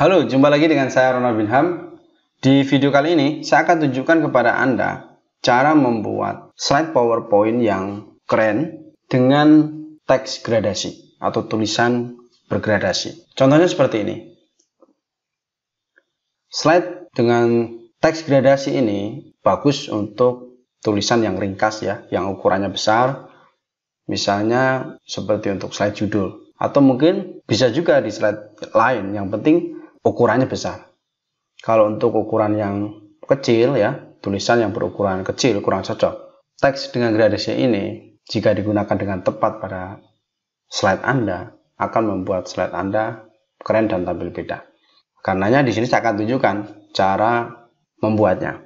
Halo, jumpa lagi dengan saya Ronald Binham. Di video kali ini, saya akan tunjukkan kepada Anda cara membuat slide PowerPoint yang keren dengan teks gradasi atau tulisan bergradasi. Contohnya seperti ini. Slide dengan teks gradasi ini bagus untuk tulisan yang ringkas ya, yang ukurannya besar. Misalnya seperti untuk slide judul atau mungkin bisa juga di slide lain. Yang penting ukurannya besar. Kalau untuk ukuran yang kecil ya, tulisan yang berukuran kecil kurang cocok. Teks dengan gradasi ini jika digunakan dengan tepat pada slide Anda akan membuat slide Anda keren dan tampil beda. Karenanya di sini saya akan tunjukkan cara membuatnya.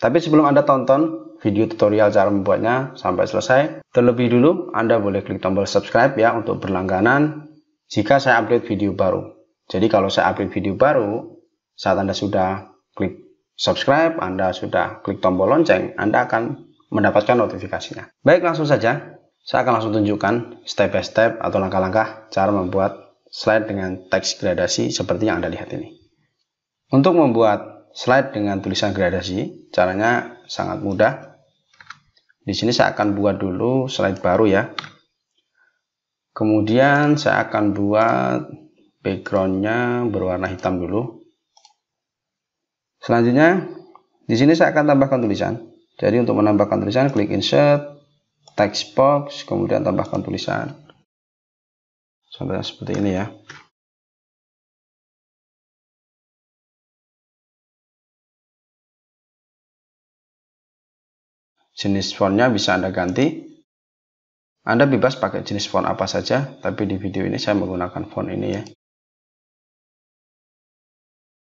Tapi sebelum Anda tonton video tutorial cara membuatnya sampai selesai, terlebih dulu Anda boleh klik tombol subscribe ya untuk berlangganan jika saya update video baru. Jadi kalau saya upload video baru, saat Anda sudah klik subscribe, Anda sudah klik tombol lonceng, Anda akan mendapatkan notifikasinya. Baik, langsung saja. Saya akan langsung tunjukkan step by step atau langkah-langkah cara membuat slide dengan teks gradasi seperti yang Anda lihat ini. Untuk membuat slide dengan tulisan gradasi, caranya sangat mudah. Di sini saya akan buat dulu slide baru ya. Kemudian saya akan buat backgroundnya berwarna hitam dulu selanjutnya di sini saya akan tambahkan tulisan jadi untuk menambahkan tulisan klik insert text box kemudian tambahkan tulisan contohnya seperti ini ya jenis fontnya bisa anda ganti anda bebas pakai jenis font apa saja tapi di video ini saya menggunakan font ini ya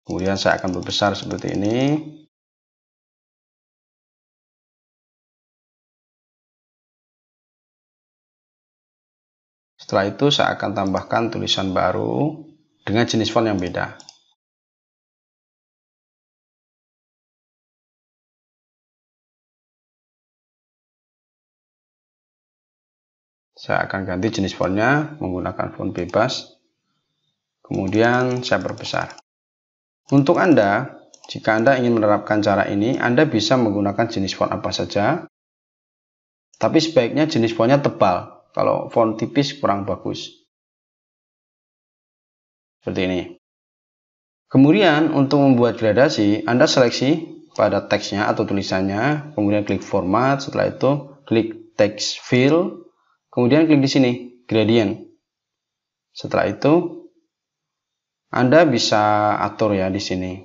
kemudian saya akan berbesar seperti ini setelah itu saya akan tambahkan tulisan baru dengan jenis font yang beda saya akan ganti jenis fontnya menggunakan font bebas kemudian saya berbesar untuk Anda, jika Anda ingin menerapkan cara ini, Anda bisa menggunakan jenis font apa saja, tapi sebaiknya jenis fontnya tebal, kalau font tipis kurang bagus. Seperti ini. Kemudian untuk membuat gradasi, Anda seleksi pada teksnya atau tulisannya, kemudian klik format, setelah itu klik text fill, kemudian klik di sini, gradient. Setelah itu anda bisa atur ya di sini.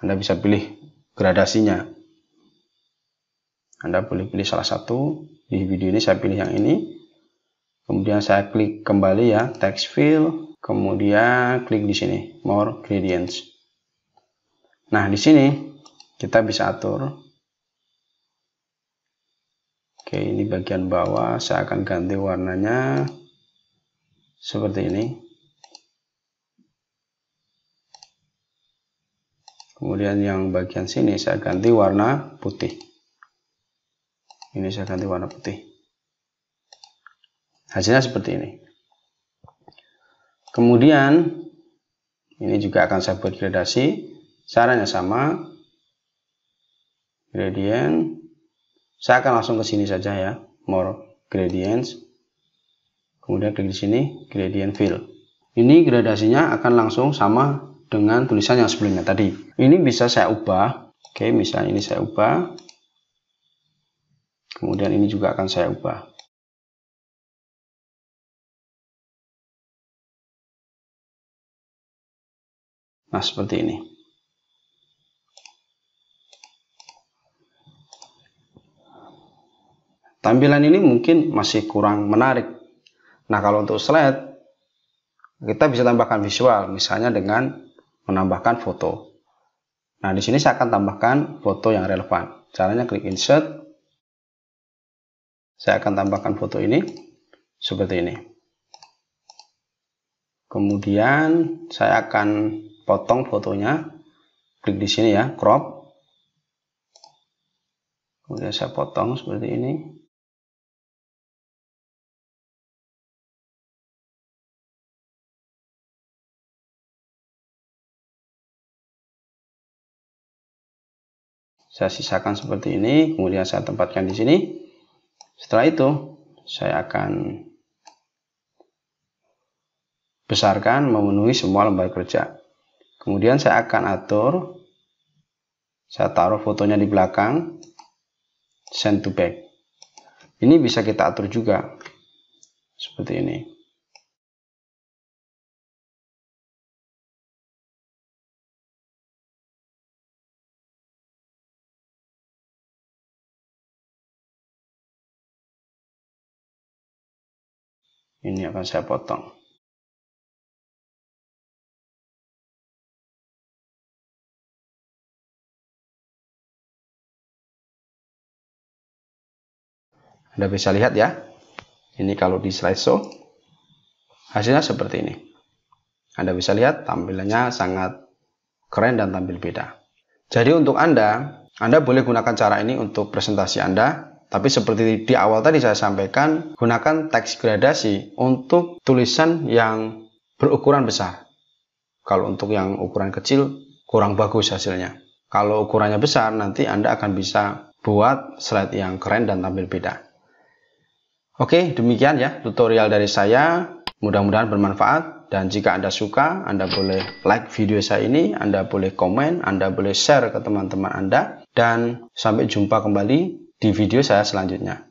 Anda bisa pilih gradasinya. Anda boleh pilih salah satu. Di video ini saya pilih yang ini. Kemudian saya klik kembali ya, text fill. Kemudian klik di sini, more gradients. Nah, di sini kita bisa atur. Oke, ini bagian bawah. Saya akan ganti warnanya seperti ini. kemudian yang bagian sini saya ganti warna putih ini saya ganti warna putih hasilnya seperti ini kemudian ini juga akan saya buat gradasi caranya sama gradient saya akan langsung ke sini saja ya more gradients kemudian klik di sini gradient fill ini gradasinya akan langsung sama dengan tulisan yang sebelumnya tadi. Ini bisa saya ubah. Oke, misalnya ini saya ubah. Kemudian ini juga akan saya ubah. Nah, seperti ini. Tampilan ini mungkin masih kurang menarik. Nah, kalau untuk slide, kita bisa tambahkan visual, misalnya dengan menambahkan foto. Nah, di sini saya akan tambahkan foto yang relevan. Caranya klik insert. Saya akan tambahkan foto ini seperti ini. Kemudian saya akan potong fotonya. Klik di sini ya, crop. Kemudian saya potong seperti ini. Saya sisakan seperti ini, kemudian saya tempatkan di sini. Setelah itu, saya akan besarkan memenuhi semua lembar kerja. Kemudian saya akan atur, saya taruh fotonya di belakang, send to back. Ini bisa kita atur juga, seperti ini. ini akan saya potong Anda bisa lihat ya ini kalau di slideshow hasilnya seperti ini Anda bisa lihat tampilannya sangat keren dan tampil beda jadi untuk Anda, Anda boleh gunakan cara ini untuk presentasi Anda tapi seperti di awal tadi saya sampaikan, gunakan teks gradasi untuk tulisan yang berukuran besar. Kalau untuk yang ukuran kecil, kurang bagus hasilnya. Kalau ukurannya besar, nanti Anda akan bisa buat slide yang keren dan tampil beda. Oke, demikian ya tutorial dari saya. Mudah-mudahan bermanfaat. Dan jika Anda suka, Anda boleh like video saya ini, Anda boleh komen, Anda boleh share ke teman-teman Anda. Dan sampai jumpa kembali di video saya selanjutnya.